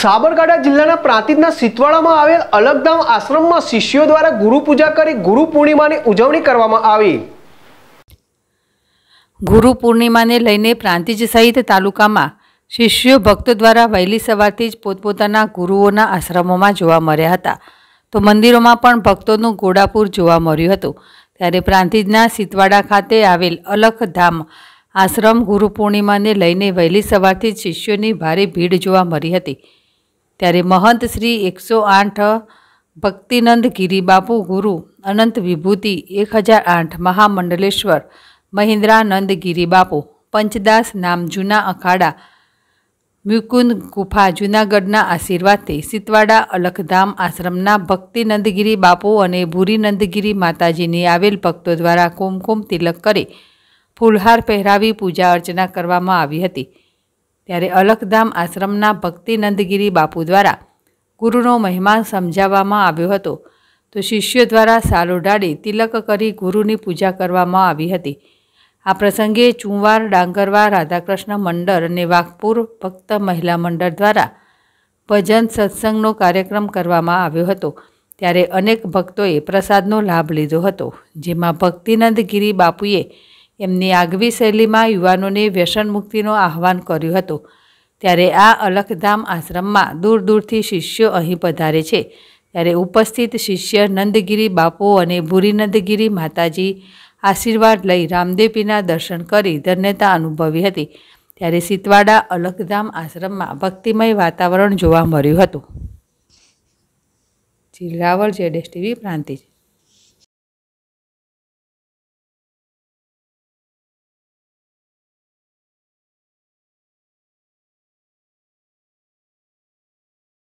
સાબરકાંઠા જિલ્લાના પ્રાંતિજના સિતવાડામાં આવેલ અલગધામ આશ્રમમાં શિષ્યો દ્વારા ગુરુ પૂજા કરી ગુરુ પૂર્ણિમાની ઉજવણી કરવામાં આવી ગુરુ પૂર્ણિમાને લઈને પ્રાંતિજ સહિત તાલુકામાં શિષ્યો ભક્તો દ્વારા વહેલી સવારથી જ પોતપોતાના ગુરુઓના આશ્રમોમાં જોવા મળ્યા હતા તો મંદિરોમાં પણ ભક્તોનું ગોડાપુર જોવા મળ્યું હતું ત્યારે પ્રાંતિજના સિતવાડા ખાતે આવેલ અલખધામ આશ્રમ ગુરુ પૂર્ણિમાને લઈને વહેલી સવારથી જ શિષ્યોની ભારે ભીડ જોવા મળી હતી ત્યારે મહંત શ્રી એકસો આઠ ભક્તિનંદ ગિરિબાપુ ગુરુ અનંત વિભૂતિ એક હજાર આઠ મહામંડલેશ્વર મહિન્દ્રાનંદ ગિરિબાપુ પંચદાસ નામ જૂના અખાડા મ્યુકુંદ ગુફા જૂનાગઢના આશીર્વાદથી સિતવાડા અલખધામ આશ્રમના ભક્તિનંદગીરી બાપુ અને ભૂરીનંદગીરી માતાજીની આવેલ ભક્તો દ્વારા કુમકુમ તિલક કરી ફૂલહાર પહેરાવી પૂજા અર્ચના કરવામાં આવી હતી ત્યારે અલખધામ આશ્રમના ભક્તિનંદગીરી બાપુ દ્વારા ગુરુનો મહિમા સમજાવવામાં આવ્યો હતો તો શિષ્યો દ્વારા સાલો ઢાળી તિલક કરી ગુરુની પૂજા કરવામાં આવી હતી આ પ્રસંગે ચુંવાર ડાંગરવા રાધાકૃષ્ણ મંડળ અને વાઘપુર ભક્ત મહિલા મંડળ દ્વારા ભજન સત્સંગનો કાર્યક્રમ કરવામાં આવ્યો હતો ત્યારે અનેક ભક્તોએ પ્રસાદનો લાભ લીધો હતો જેમાં ભક્તિનંદગીરી બાપુએ એમની આગવી શૈલીમાં યુવાનોને વ્યસન મુક્તિનું આહવાન કર્યું હતું ત્યારે આ અલખધામ આશ્રમમાં દૂર દૂરથી શિષ્યો અહીં પધારે છે ત્યારે ઉપસ્થિત શિષ્ય નંદગીરી બાપુ અને ભૂરી નંદગીરી માતાજી આશીર્વાદ લઈ રામદેવીના દર્શન કરી ધન્યતા અનુભવી હતી ત્યારે સીતવાડા અલખધામ આશ્રમમાં ભક્તિમય વાતાવરણ જોવા મળ્યું હતું જિલ્લાવળ જેડ ટીવી પ્રાંતિજ